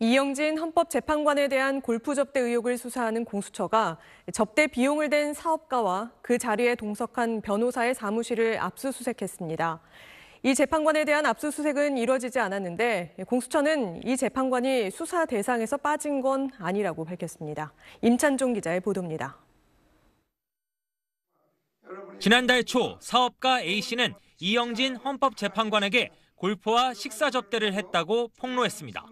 이영진 헌법재판관에 대한 골프 접대 의혹을 수사하는 공수처가 접대 비용을 댄 사업가와 그 자리에 동석한 변호사의 사무실을 압수수색했습니다. 이 재판관에 대한 압수수색은 이뤄지지 않았는데 공수처는 이 재판관이 수사 대상에서 빠진 건 아니라고 밝혔습니다. 임찬종 기자의 보도입니다. 지난달 초 사업가 A씨는 이영진 헌법재판관에게 골프와 식사 접대를 했다고 폭로했습니다.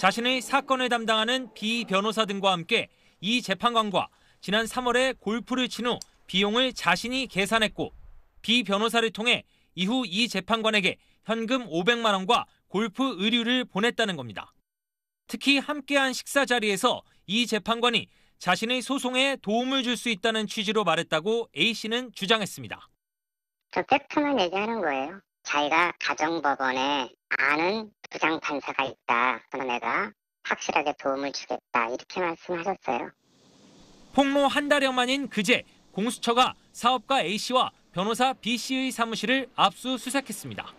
자신의 사건을 담당하는 비 변호사 등과 함께 이 재판관과 지난 3월에 골프를 친 후 비용을 자신이 계산했고 비 변호사를 통해 이후 이 재판관에게 현금 500만 원과 골프 의류를 보냈다는 겁니다. 특히 함께한 식사 자리에서 이 재판관이 자신의 소송에 도움을 줄 수 있다는 취지로 말했다고 A 씨는 주장했습니다. 저 팩트만 얘기하는 거예요. 자기가 가정법원에 아는 부장 판사가 있다. 그런 러내가 확실하게 도움을 주겠다. 이렇게 말씀하셨어요. 폭로 한 달여 만인 그제 공수처가 사업가 A씨와 변호사 B씨의 사무실을 압수수색했습니다.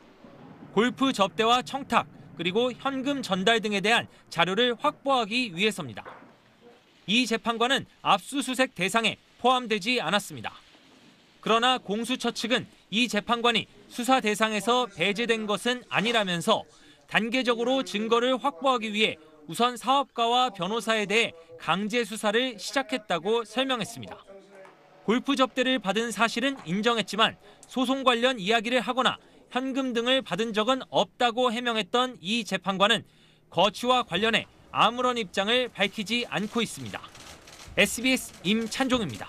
골프 접대와 청탁, 그리고 현금 전달 등에 대한 자료를 확보하기 위해서입니다. 이 재판관은 압수수색 대상에 포함되지 않았습니다. 그러나 공수처 측은 이 재판관이 수사 대상에서 배제된 것은 아니라면서 단계적으로 증거를 확보하기 위해 우선 사업가와 변호사에 대해 강제 수사를 시작했다고 설명했습니다. 골프 접대를 받은 사실은 인정했지만 소송 관련 이야기를 하거나 현금 등을 받은 적은 없다고 해명했던 이 재판관은 거취와 관련해 아무런 입장을 밝히지 않고 있습니다. SBS 임찬종입니다.